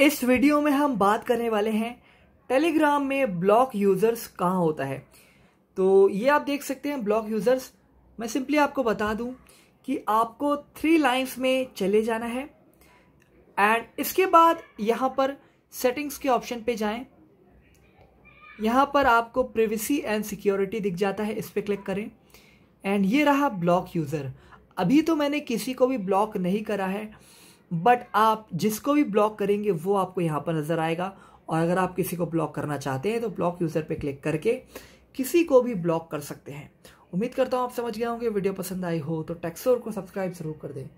इस वीडियो में हम बात करने वाले हैं टेलीग्राम में ब्लॉक यूज़र्स कहाँ होता है तो ये आप देख सकते हैं ब्लॉक यूज़र्स मैं सिंपली आपको बता दूं कि आपको थ्री लाइंस में चले जाना है एंड इसके बाद यहाँ पर सेटिंग्स के ऑप्शन पे जाएं यहाँ पर आपको प्रिवेसी एंड सिक्योरिटी दिख जाता है इस पर क्लिक करें एंड ये रहा ब्लॉक यूज़र अभी तो मैंने किसी को भी ब्लॉक नहीं करा है बट आप जिसको भी ब्लॉक करेंगे वो आपको यहाँ पर नज़र आएगा और अगर आप किसी को ब्लॉक करना चाहते हैं तो ब्लॉक यूज़र पे क्लिक करके किसी को भी ब्लॉक कर सकते हैं उम्मीद करता हूँ आप समझ गए होंगे वीडियो पसंद आई हो तो टेक्सोर को सब्सक्राइब ज़रूर कर दें